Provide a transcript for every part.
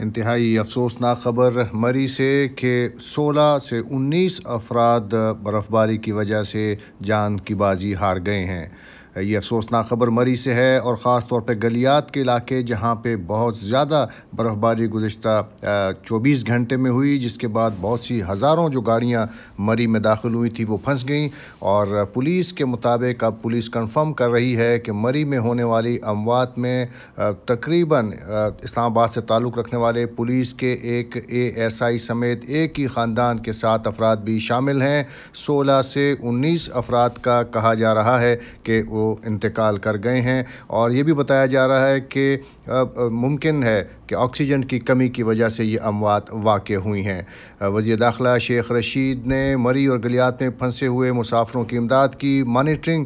इंतहाई अफसोसनाक खबर मरी से कि 16 से 19 अफराद बर्फ़बारी की वजह से जान की बाजी हार गए हैं यह अफसोसनाक खबर मरी से है और ख़ास तौर पर गलियात के इलाके जहाँ पर बहुत ज़्यादा बर्फ़बारी गुज्त चौबीस घंटे में हुई जिसके बाद बहुत सी हज़ारों जो गाड़ियाँ मरी में दाखिल हुई थी वो फंस गई और पुलिस के मुताबिक अब पुलिस कन्फर्म कर रही है कि मरी में होने वाली अमवात में तकरीबन इस्लामाबाद से ताल्लुक़ रखने वाले पुलिस के एक ए एस आई समेत एक ही ख़ानदान के साथ अफराद भी शामिल हैं सोलह से उन्नीस अफराद का कहा जा रहा है कि वो इंतकाल कर गए हैं और ये भी बताया जा रहा है कि मुमकिन है कि ऑक्सीजन की कमी की वजह से ये अमवात वाक़ हुई हैं वजी दाखिला शेख रशीद ने मरी और गलियात में फंसे हुए मुसाफरों की इमदाद की मॉनिटरिंग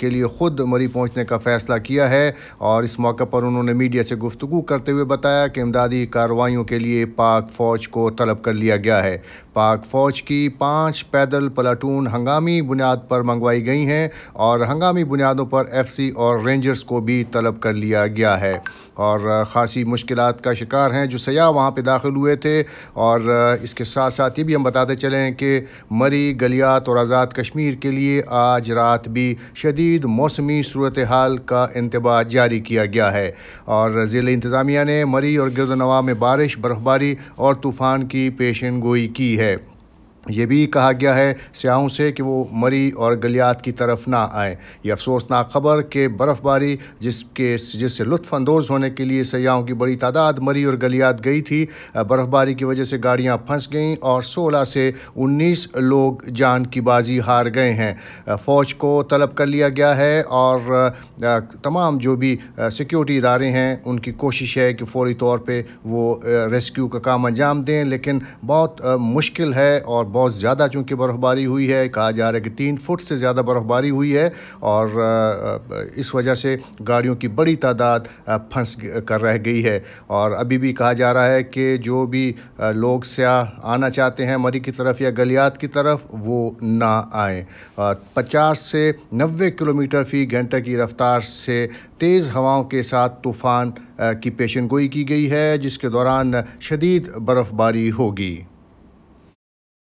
के लिए ख़ुद मरी पहुँचने का फ़ैसला किया है और इस मौके पर उन्होंने मीडिया से गुफ्तु करते हुए बताया कि इमदादी कार्रवाइयों के लिए पाक फ़ौज को तलब कर लिया गया है पाक फ़ौज की पाँच पैदल पलाटून हंगामी बुनियाद पर मंगवाई गई हैं और हंगामी बुनियादों पर एफ सी और रेंजर्स को भी तलब कर लिया गया है और ख़ासी मुश्किल का शिकार हैं जो सयाह वहाँ पर दाखिल हुए थे और इसके साथ साथ ये भी हम बताते चलें कि मरी गलियात और आज़ाद कश्मीर के लिए आज रात भी शदीद मौसमी सूरत हाल का इंतबाह जारी किया गया है और ज़िले इंतज़ामिया ने मरी और गर्दनवा में बारिश बर्फ़बारी और तूफ़ान की पेशन गोई की है ये भी कहा गया है स्याहों से कि वो मरी और गलियात की तरफ ना आए ये अफसोसनाक खबर कि बर्फ़बारी जिसके जिससे लुफानंदोज़ होने के लिए सयाहों की बड़ी तादाद मरी और गलियात गई थी बर्फ़बारी की वजह से गाड़ियाँ फंस गईं और 16 से 19 लोग जान की बाजी हार गए हैं फ़ौज को तलब कर लिया गया है और तमाम जो भी सिक्योरिटी इदारे हैं उनकी कोशिश है कि फौरी तौर पर वो रेस्क्यू का काम अंजाम दें लेकिन बहुत मुश्किल है और बहुत ज़्यादा चूँकि बर्फ़बारी हुई है कहा जा रहा है कि तीन फुट से ज़्यादा बर्फ़बारी हुई है और इस वजह से गाड़ियों की बड़ी तादाद फंस कर रह गई है और अभी भी कहा जा रहा है कि जो भी लोग सयाह आना चाहते हैं मरी की तरफ या गलियात की तरफ वो ना आएँ पचास से नबे किलोमीटर फ़ी घंटे की रफ़्तार से तेज़ हवाओं के साथ तूफ़ान की पेशन गोई की गई है जिसके दौरान शदीद बर्फ़बारी होगी